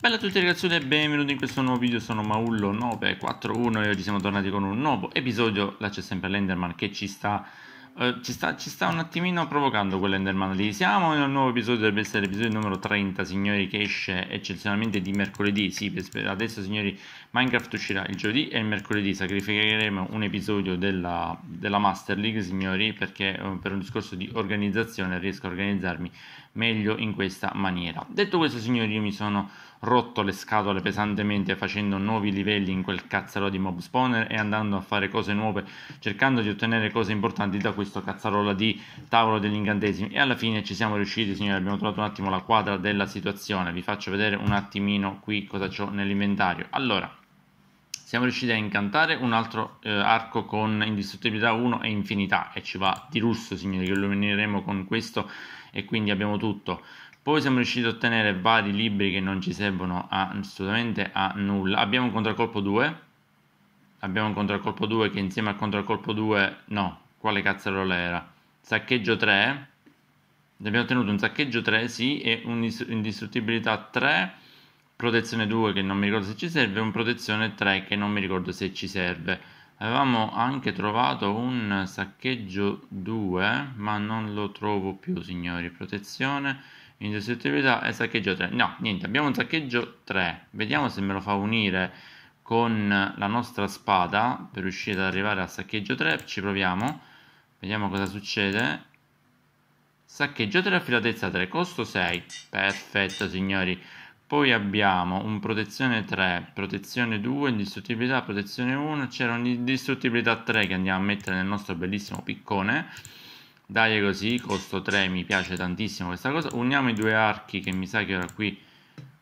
Bella a tutti ragazzi e benvenuti in questo nuovo video, sono Maullo941 e oggi siamo tornati con un nuovo episodio, là c'è sempre l'Enderman che ci sta, eh, ci sta, ci sta un attimino provocando quell'Enderman lì, siamo in un nuovo episodio, dovrebbe essere l'episodio numero 30 signori che esce eccezionalmente di mercoledì, sì adesso signori Minecraft uscirà il giovedì e il mercoledì sacrificheremo un episodio della, della Master League signori perché eh, per un discorso di organizzazione riesco a organizzarmi meglio in questa maniera, detto questo signori io mi sono rotto le scatole pesantemente facendo nuovi livelli in quel cazzarolo di mob spawner e andando a fare cose nuove, cercando di ottenere cose importanti da questo cazzarola di tavolo degli incantesimi. E alla fine ci siamo riusciti, signori, abbiamo trovato un attimo la quadra della situazione. Vi faccio vedere un attimino qui cosa ho nell'inventario. Allora, siamo riusciti a incantare un altro eh, arco con indistruttibilità 1 e infinità e ci va di lusso signori che illumineremo con questo e quindi abbiamo tutto poi siamo riusciti a ottenere vari libri che non ci servono a, assolutamente a nulla. Abbiamo un contraccolpo 2. Abbiamo un contraccolpo 2 che insieme al contraccolpo 2... No, quale cazzarola era? Saccheggio 3. Abbiamo ottenuto un saccheggio 3, sì, e un'indistruttibilità 3. Protezione 2 che non mi ricordo se ci serve, un protezione 3 che non mi ricordo se ci serve. Avevamo anche trovato un saccheggio 2, ma non lo trovo più, signori. Protezione indistruttibilità e saccheggio 3 no niente abbiamo un saccheggio 3 vediamo se me lo fa unire con la nostra spada per riuscire ad arrivare al saccheggio 3 ci proviamo vediamo cosa succede saccheggio 3 affilatezza 3 costo 6 perfetto signori poi abbiamo un protezione 3 protezione 2 indistruttibilità protezione 1 c'era un'indistruttibilità 3 che andiamo a mettere nel nostro bellissimo piccone dai così costo 3 mi piace tantissimo questa cosa uniamo i due archi che mi sa che ora qui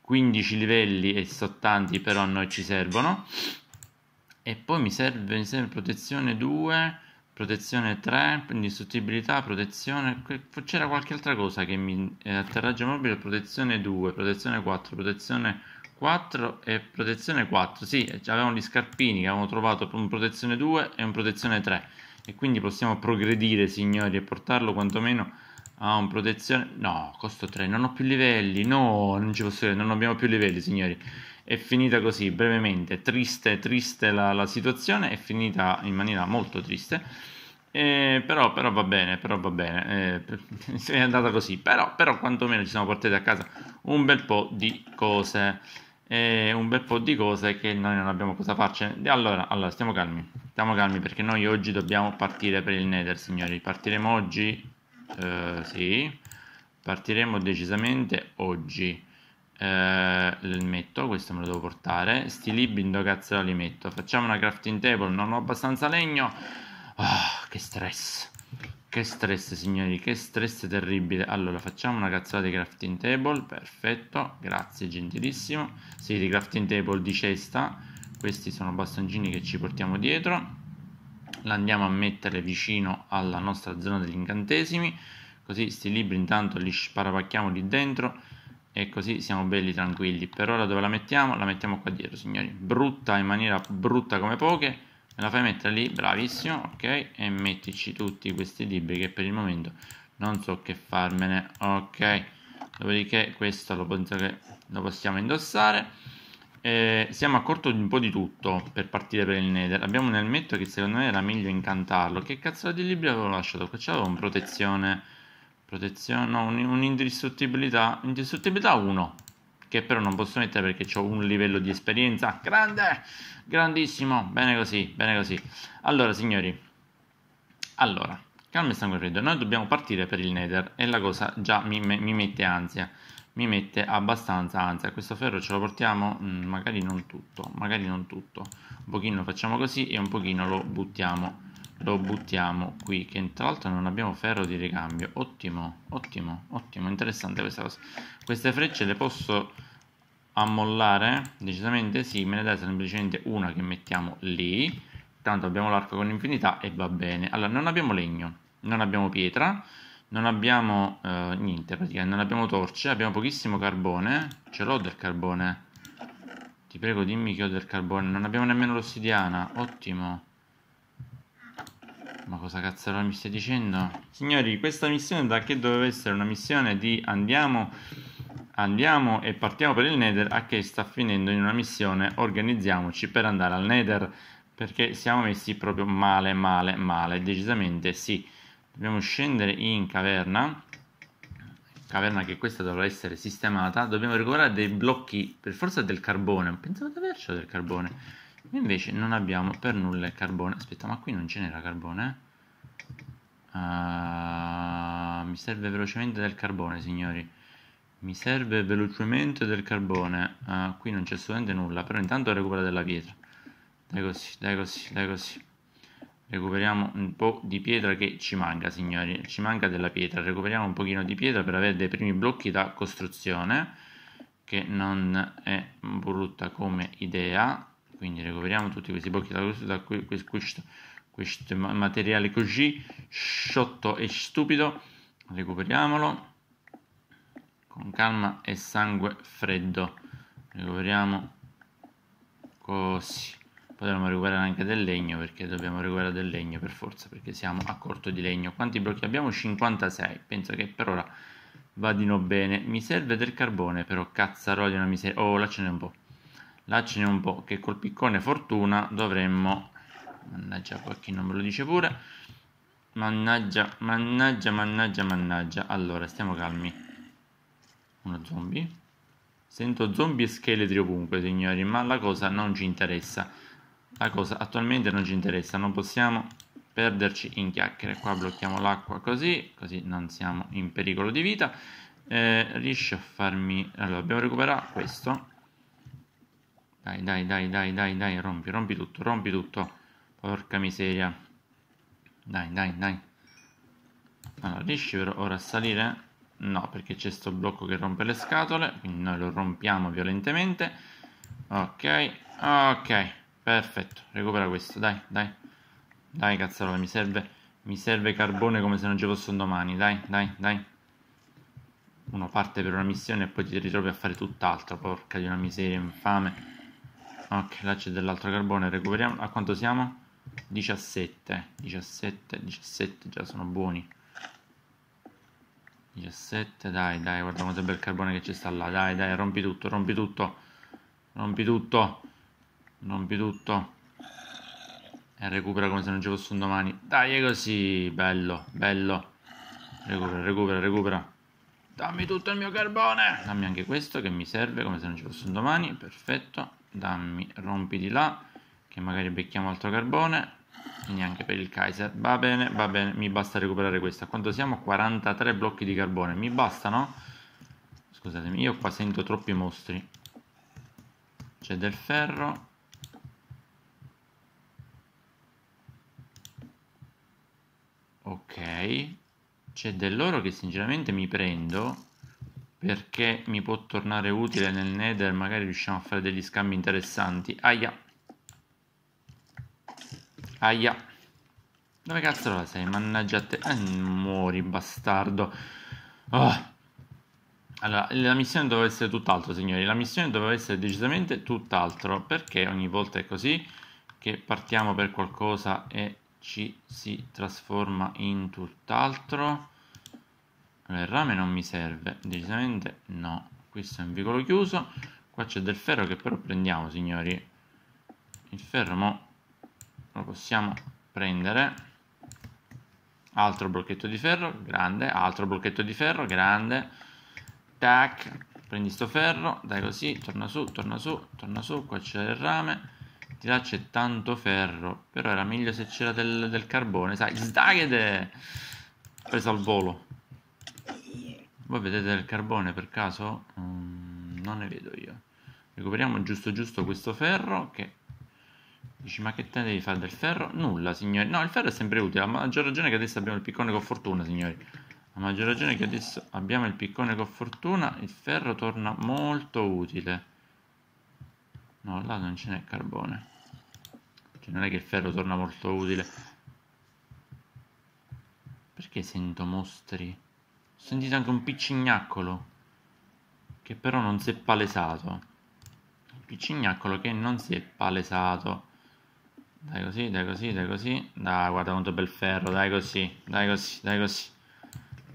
15 livelli e so tanti però a noi ci servono e poi mi serve, mi serve protezione 2 protezione 3 indistruttibilità protezione c'era qualche altra cosa che mi eh, atterraggio mobile protezione 2 protezione 4 protezione 4 e protezione 4 sì avevamo gli scarpini che avevamo trovato un protezione 2 e un protezione 3 e quindi possiamo progredire signori e portarlo quantomeno a un protezione no costo 3 non ho più livelli no non ci posso non abbiamo più livelli signori è finita così brevemente triste triste la, la situazione è finita in maniera molto triste eh, però, però, va bene, però va bene, eh, è andata così, però, però quantomeno ci siamo portati a casa un bel po' di cose e un bel po' di cose che noi non abbiamo cosa farci. Allora, allora, stiamo calmi, stiamo calmi perché noi oggi dobbiamo partire per il Nether, signori. Partiremo oggi, eh, sì, partiremo decisamente oggi. Eh, li metto, questo me lo devo portare. Sti libri in cazzo li metto. Facciamo una crafting table, non ho abbastanza legno. Oh, che stress. Che stress, signori, che stress terribile. Allora, facciamo una cazzata di crafting table, perfetto, grazie, gentilissimo. Sì, di crafting table di cesta, questi sono bastoncini che ci portiamo dietro. L'andiamo a mettere vicino alla nostra zona degli incantesimi, così sti libri intanto li sparapacchiamo lì dentro e così siamo belli tranquilli. Per ora dove la mettiamo? La mettiamo qua dietro, signori. Brutta in maniera brutta come poche me la fai mettere lì bravissimo ok e mettici tutti questi libri che per il momento non so che farmene ok dopodiché questo lo, penso che lo possiamo indossare eh, siamo a corto di un po' di tutto per partire per il nether abbiamo un elmetto che secondo me era meglio incantarlo che cazzo di libri avevo lasciato qua c'avevo un protezione protezione no un'indistruttibilità indistruttibilità 1 che però non posso mettere perché ho un livello di esperienza grande, grandissimo, bene così, bene così. Allora signori, allora, calma e sangue freddo, noi dobbiamo partire per il nether e la cosa già mi, mi mette ansia, mi mette abbastanza ansia. Questo ferro ce lo portiamo, mm, magari non tutto, magari non tutto, un pochino facciamo così e un pochino lo buttiamo lo buttiamo qui che tra l'altro non abbiamo ferro di ricambio ottimo ottimo ottimo interessante questa cosa queste frecce le posso ammollare decisamente sì me ne dai semplicemente una che mettiamo lì tanto abbiamo l'arco con infinità e va bene allora non abbiamo legno non abbiamo pietra non abbiamo eh, niente praticamente non abbiamo torce abbiamo pochissimo carbone ce l'ho del carbone ti prego dimmi che ho del carbone non abbiamo nemmeno l'ossidiana ottimo ma cosa cazzarola mi stai dicendo? Signori, questa missione da che doveva essere una missione di andiamo, andiamo e partiamo per il Nether a che sta finendo in una missione organizziamoci per andare al Nether perché siamo messi proprio male, male, male, decisamente sì. Dobbiamo scendere in caverna, caverna che questa dovrà essere sistemata, dobbiamo recuperare dei blocchi per forza del carbone, pensavo di avercelo del carbone invece non abbiamo per nulla il carbone aspetta ma qui non ce n'era carbone uh, mi serve velocemente del carbone signori mi serve velocemente del carbone uh, qui non c'è assolutamente nulla però intanto recupera della pietra dai così dai così dai così recuperiamo un po' di pietra che ci manca signori ci manca della pietra recuperiamo un pochino di pietra per avere dei primi blocchi da costruzione che non è brutta come idea quindi recuperiamo tutti questi blocchi da questo, questo materiale così sciotto e stupido recuperiamolo con calma e sangue freddo recuperiamo così potremmo recuperare anche del legno perché dobbiamo recuperare del legno per forza perché siamo a corto di legno quanti blocchi abbiamo? 56 penso che per ora vadino bene mi serve del carbone però cazzarò di una miseria oh là ce n'è un po' là ce un po' che col piccone fortuna dovremmo mannaggia qua chi non me lo dice pure mannaggia mannaggia mannaggia mannaggia allora stiamo calmi uno zombie sento zombie e scheletri ovunque signori ma la cosa non ci interessa la cosa attualmente non ci interessa non possiamo perderci in chiacchiere qua blocchiamo l'acqua così così non siamo in pericolo di vita eh, riesce a farmi allora dobbiamo recuperare questo dai, dai, dai, dai, dai, dai, rompi, rompi tutto, rompi tutto. Porca miseria. Dai, dai, dai. Allora, riesci ora a salire? No, perché c'è sto blocco che rompe le scatole, quindi noi lo rompiamo violentemente. Ok, ok, perfetto. Recupera questo, dai, dai. Dai, cazzarola, mi serve, mi serve carbone come se non ci fosse un domani. Dai, dai, dai. Uno parte per una missione e poi ti ritrovi a fare tutt'altro, porca di una miseria infame ok là c'è dell'altro carbone recuperiamo a quanto siamo? 17 17 17 già sono buoni 17 dai dai guarda quanto bel carbone che ci sta là dai dai rompi tutto rompi tutto rompi tutto rompi tutto e recupera come se non ci fosse un domani dai è così bello bello recupera recupera recupera Dammi tutto il mio carbone. Dammi anche questo che mi serve come se non ci fosse un domani. Perfetto. Dammi, rompi di là. Che magari becchiamo altro carbone. E neanche per il Kaiser. Va bene, va bene. Mi basta recuperare questa. Quanto siamo? 43 blocchi di carbone. Mi bastano? Scusatemi, io qua sento troppi mostri. C'è del ferro. Ok c'è dell'oro che sinceramente mi prendo perché mi può tornare utile nel nether magari riusciamo a fare degli scambi interessanti aia aia dove cazzo la sei? mannaggia te eh, muori bastardo oh. Allora, la missione doveva essere tutt'altro, signori. La missione doveva essere decisamente tutt'altro. Perché ogni volta è così che partiamo per qualcosa e ci si trasforma in tutt'altro. Allora, il rame non mi serve, decisamente no. Questo è un vicolo chiuso. Qua c'è del ferro che però prendiamo, signori. Il ferro mo lo possiamo prendere. Altro blocchetto di ferro, grande. Altro blocchetto di ferro, grande. Tac, prendi sto ferro, dai così, torna su, torna su, torna su. Qua c'è il rame di là c'è tanto ferro, però era meglio se c'era del, del carbone, sai, Zdagede! Preso al volo. Voi vedete del carbone per caso? Mm, non ne vedo io. Recuperiamo giusto giusto questo ferro che... Dici, ma che te devi fare del ferro? Nulla, signori. No, il ferro è sempre utile, a maggior ragione che adesso abbiamo il piccone con fortuna, signori. A maggior ragione che adesso abbiamo il piccone con fortuna, il ferro torna molto utile no là non ce n'è carbone cioè non è che il ferro torna molto utile perché sento mostri? Ho sentito anche un piccignaccolo che però non si è palesato un piccignaccolo che non si è palesato dai così, dai così, dai così dai guarda quanto bel ferro, dai così, dai così, dai così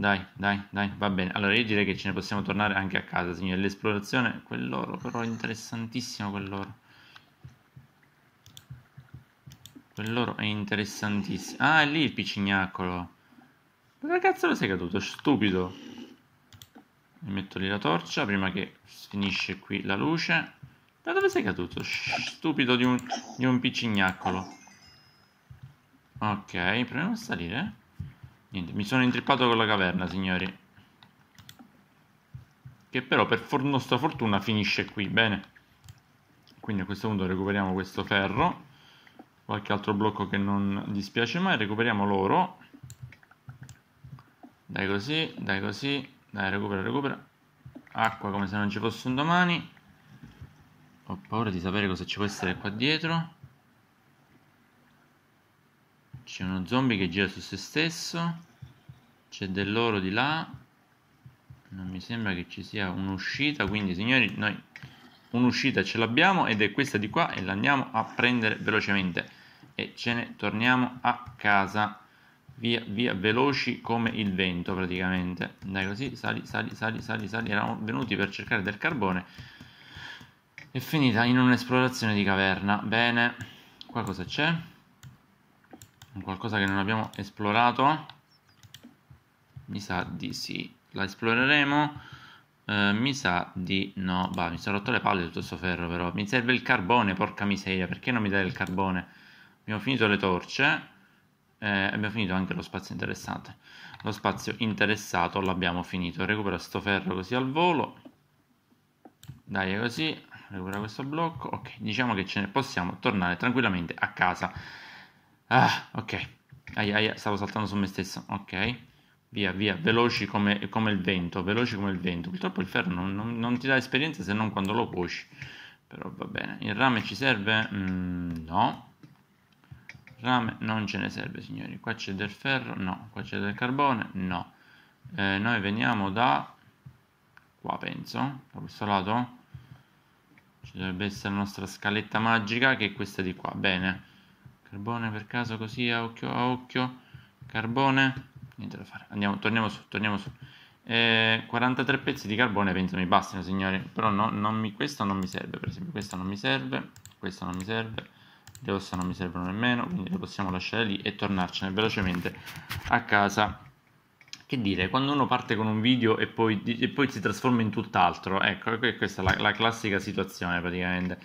dai, dai, dai, va bene. Allora io direi che ce ne possiamo tornare anche a casa, signore. L'esplorazione, quell'oro, però è interessantissimo quell'oro. Quell'oro è interessantissimo. Ah, è lì il picignaccolo. Dove cazzo lo sei caduto? Stupido. Mi metto lì la torcia prima che finisce qui la luce. Da dove sei caduto? Stupido di un, di un picignaccolo. Ok, proviamo a salire. Niente, mi sono intrippato con la caverna, signori. Che però per for nostra fortuna finisce qui, bene. Quindi a questo punto recuperiamo questo ferro. Qualche altro blocco che non dispiace mai. Recuperiamo l'oro. Dai così, dai così. Dai, recupera, recupera. Acqua come se non ci fosse un domani. Ho paura di sapere cosa ci può essere qua dietro. C'è uno zombie che gira su se stesso. C'è dell'oro di là. Non mi sembra che ci sia un'uscita. Quindi, signori, noi un'uscita ce l'abbiamo ed è questa di qua e la andiamo a prendere velocemente. E ce ne torniamo a casa. Via, via, veloci come il vento praticamente. Dai così, sali, sali, sali, sali, sali. Eravamo venuti per cercare del carbone. È finita in un'esplorazione di caverna. Bene, qua cosa c'è? qualcosa che non abbiamo esplorato mi sa di sì la esploreremo eh, mi sa di no bah, mi sono rotto le palle tutto questo ferro però mi serve il carbone porca miseria perché non mi dai il carbone abbiamo finito le torce eh, abbiamo finito anche lo spazio interessante lo spazio interessato l'abbiamo finito recupera sto ferro così al volo dai così recupera questo blocco ok diciamo che ce ne possiamo tornare tranquillamente a casa Ah, ok. Aia, aia, stavo saltando su me stesso. Ok. Via, via, veloci come, come il vento, veloci come il vento. Purtroppo il ferro non, non, non ti dà esperienza se non quando lo cuoci. Però va bene. Il rame ci serve? Mm, no. Rame non ce ne serve, signori. Qua c'è del ferro? No. Qua c'è del carbone? No. Eh, noi veniamo da... Qua, penso. Da questo lato. Ci dovrebbe essere la nostra scaletta magica, che è questa di qua. Bene. Carbone per caso così a occhio a occhio. Carbone. Niente da fare. Andiamo, torniamo su, torniamo su. Eh, 43 pezzi di carbone penso mi bastino signori. Però no, non mi, questo non mi serve, per esempio, questo non mi serve, questo non mi serve. Le ossa non mi servono nemmeno, quindi le possiamo lasciare lì e tornarcene velocemente a casa che dire, quando uno parte con un video e poi, e poi si trasforma in tutt'altro, ecco, questa è la, la classica situazione praticamente.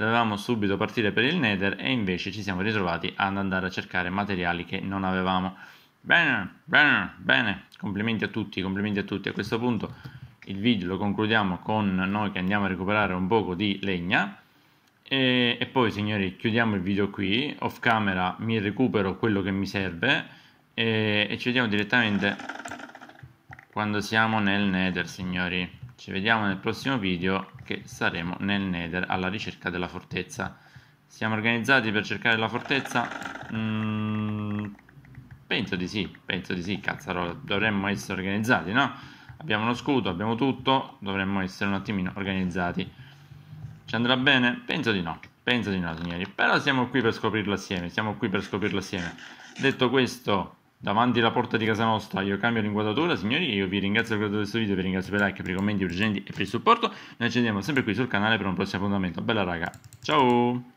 Dovevamo subito partire per il Nether e invece ci siamo ritrovati ad andare a cercare materiali che non avevamo. Bene, bene, bene. Complimenti a tutti, complimenti a tutti. A questo punto il video lo concludiamo con noi che andiamo a recuperare un poco di legna. E, e, poi signori chiudiamo il video qui, off camera mi recupero quello che mi serve e, e ci vediamo direttamente quando siamo nel nether signori. Ci vediamo nel prossimo video che saremo nel Nether alla ricerca della fortezza. Siamo organizzati per cercare la fortezza? Mm, penso di sì, penso di sì, cazzarola. Dovremmo essere organizzati, no? Abbiamo lo scudo, abbiamo tutto, dovremmo essere un attimino organizzati. Ci andrà bene? Penso di no, penso di no, signori. Però siamo qui per scoprirlo assieme, siamo qui per scoprirlo assieme. Detto questo davanti alla porta di casa nostra io cambio l'inquadratura signori io vi ringrazio per questo video vi ringrazio per il like per i commenti urgenti e per il supporto noi ci vediamo sempre qui sul canale per un prossimo appuntamento bella raga ciao